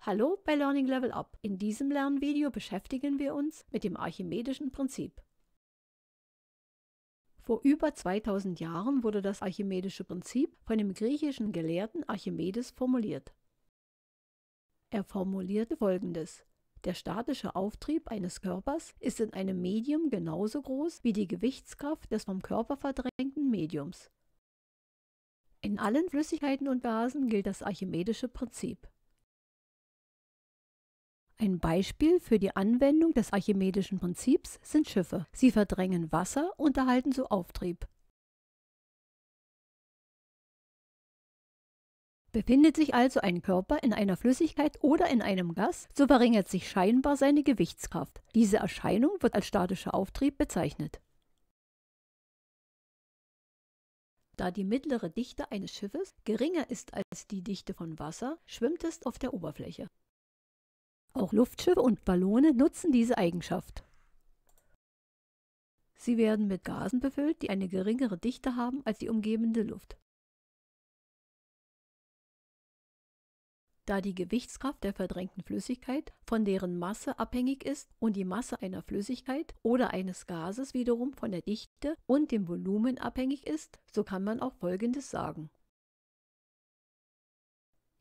Hallo bei Learning Level Up. In diesem Lernvideo beschäftigen wir uns mit dem archimedischen Prinzip. Vor über 2000 Jahren wurde das archimedische Prinzip von dem griechischen Gelehrten Archimedes formuliert. Er formulierte folgendes. Der statische Auftrieb eines Körpers ist in einem Medium genauso groß wie die Gewichtskraft des vom Körper verdrängten Mediums. In allen Flüssigkeiten und Gasen gilt das archimedische Prinzip. Ein Beispiel für die Anwendung des archimedischen Prinzips sind Schiffe. Sie verdrängen Wasser und erhalten so Auftrieb. Befindet sich also ein Körper in einer Flüssigkeit oder in einem Gas, so verringert sich scheinbar seine Gewichtskraft. Diese Erscheinung wird als statischer Auftrieb bezeichnet. Da die mittlere Dichte eines Schiffes geringer ist als die Dichte von Wasser, schwimmt es auf der Oberfläche. Auch Luftschiffe und Ballone nutzen diese Eigenschaft. Sie werden mit Gasen befüllt, die eine geringere Dichte haben als die umgebende Luft. da die Gewichtskraft der verdrängten Flüssigkeit von deren Masse abhängig ist und die Masse einer Flüssigkeit oder eines Gases wiederum von der Dichte und dem Volumen abhängig ist, so kann man auch Folgendes sagen.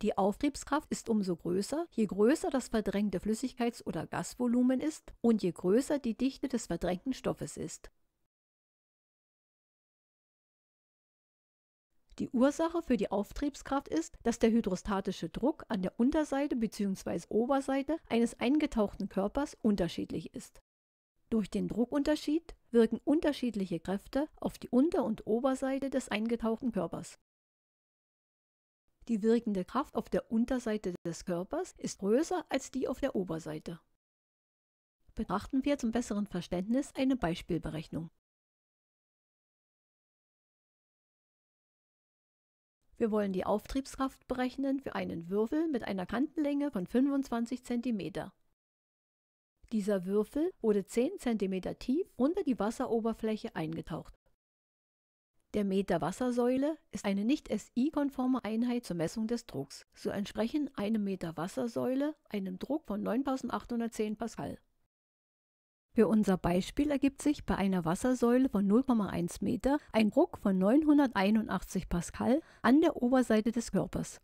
Die Auftriebskraft ist umso größer, je größer das verdrängte Flüssigkeits- oder Gasvolumen ist und je größer die Dichte des verdrängten Stoffes ist. Die Ursache für die Auftriebskraft ist, dass der hydrostatische Druck an der Unterseite bzw. Oberseite eines eingetauchten Körpers unterschiedlich ist. Durch den Druckunterschied wirken unterschiedliche Kräfte auf die Unter- und Oberseite des eingetauchten Körpers. Die wirkende Kraft auf der Unterseite des Körpers ist größer als die auf der Oberseite. Betrachten wir zum besseren Verständnis eine Beispielberechnung. Wir wollen die Auftriebskraft berechnen für einen Würfel mit einer Kantenlänge von 25 cm. Dieser Würfel wurde 10 cm tief unter die Wasseroberfläche eingetaucht. Der Meter Wassersäule ist eine nicht SI-konforme Einheit zur Messung des Drucks. So entsprechen einem Meter Wassersäule einem Druck von 9810 Pascal. Für unser Beispiel ergibt sich bei einer Wassersäule von 0,1 Meter ein Druck von 981 Pascal an der Oberseite des Körpers.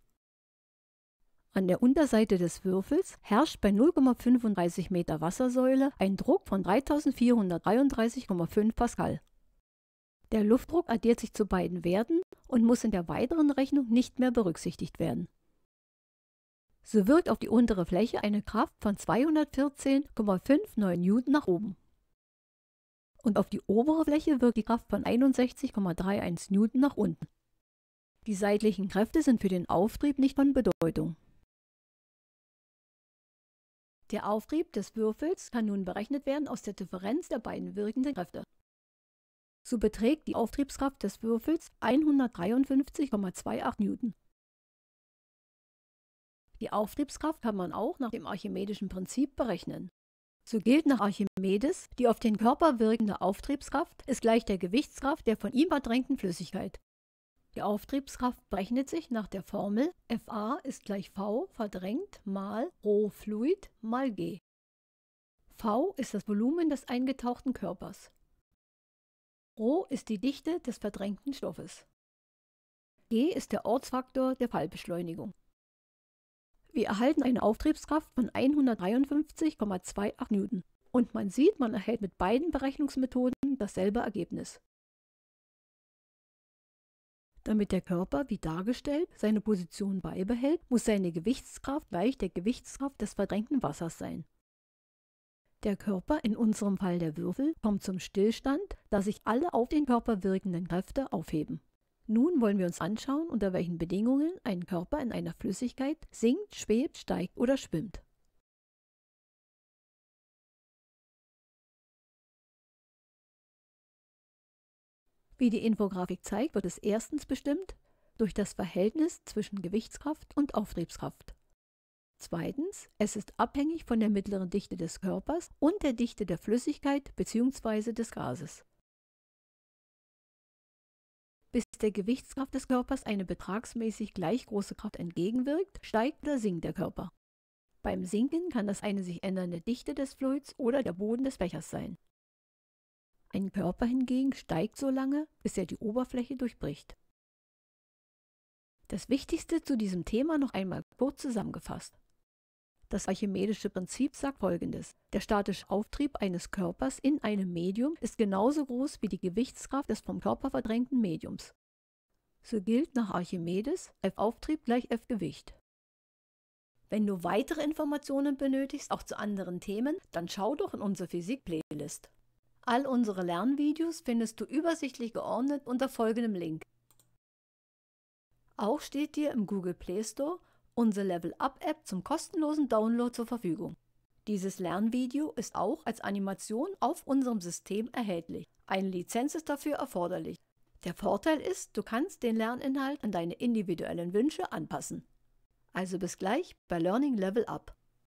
An der Unterseite des Würfels herrscht bei 0,35 Meter Wassersäule ein Druck von 3433,5 Pascal. Der Luftdruck addiert sich zu beiden Werten und muss in der weiteren Rechnung nicht mehr berücksichtigt werden. So wirkt auf die untere Fläche eine Kraft von 214,59 Newton nach oben. Und auf die obere Fläche wirkt die Kraft von 61,31 Newton nach unten. Die seitlichen Kräfte sind für den Auftrieb nicht von Bedeutung. Der Auftrieb des Würfels kann nun berechnet werden aus der Differenz der beiden wirkenden Kräfte. So beträgt die Auftriebskraft des Würfels 153,28 Newton die Auftriebskraft kann man auch nach dem archimedischen Prinzip berechnen. So gilt nach Archimedes, die auf den Körper wirkende Auftriebskraft ist gleich der Gewichtskraft der von ihm verdrängten Flüssigkeit. Die Auftriebskraft berechnet sich nach der Formel FA ist gleich V verdrängt mal Rho Fluid mal G. V ist das Volumen des eingetauchten Körpers. Rho ist die Dichte des verdrängten Stoffes. G ist der Ortsfaktor der Fallbeschleunigung. Wir erhalten eine Auftriebskraft von 153,28 Newton. Und man sieht, man erhält mit beiden Berechnungsmethoden dasselbe Ergebnis. Damit der Körper, wie dargestellt, seine Position beibehält, muss seine Gewichtskraft gleich der Gewichtskraft des verdrängten Wassers sein. Der Körper, in unserem Fall der Würfel, kommt zum Stillstand, da sich alle auf den Körper wirkenden Kräfte aufheben. Nun wollen wir uns anschauen, unter welchen Bedingungen ein Körper in einer Flüssigkeit sinkt, schwebt, steigt oder schwimmt. Wie die Infografik zeigt, wird es erstens bestimmt durch das Verhältnis zwischen Gewichtskraft und Auftriebskraft. Zweitens, es ist abhängig von der mittleren Dichte des Körpers und der Dichte der Flüssigkeit bzw. des Gases. der Gewichtskraft des Körpers eine betragsmäßig gleich große Kraft entgegenwirkt, steigt oder sinkt der Körper. Beim Sinken kann das eine sich ändernde Dichte des Fluids oder der Boden des Bechers sein. Ein Körper hingegen steigt so lange, bis er die Oberfläche durchbricht. Das Wichtigste zu diesem Thema noch einmal kurz zusammengefasst. Das archimedische Prinzip sagt folgendes. Der statische Auftrieb eines Körpers in einem Medium ist genauso groß wie die Gewichtskraft des vom Körper verdrängten Mediums. So gilt nach Archimedes F Auftrieb gleich F Gewicht. Wenn du weitere Informationen benötigst, auch zu anderen Themen, dann schau doch in unsere Physik-Playlist. All unsere Lernvideos findest du übersichtlich geordnet unter folgendem Link. Auch steht dir im Google Play Store unsere Level Up App zum kostenlosen Download zur Verfügung. Dieses Lernvideo ist auch als Animation auf unserem System erhältlich. Eine Lizenz ist dafür erforderlich. Der Vorteil ist, du kannst den Lerninhalt an deine individuellen Wünsche anpassen. Also bis gleich bei Learning Level Up.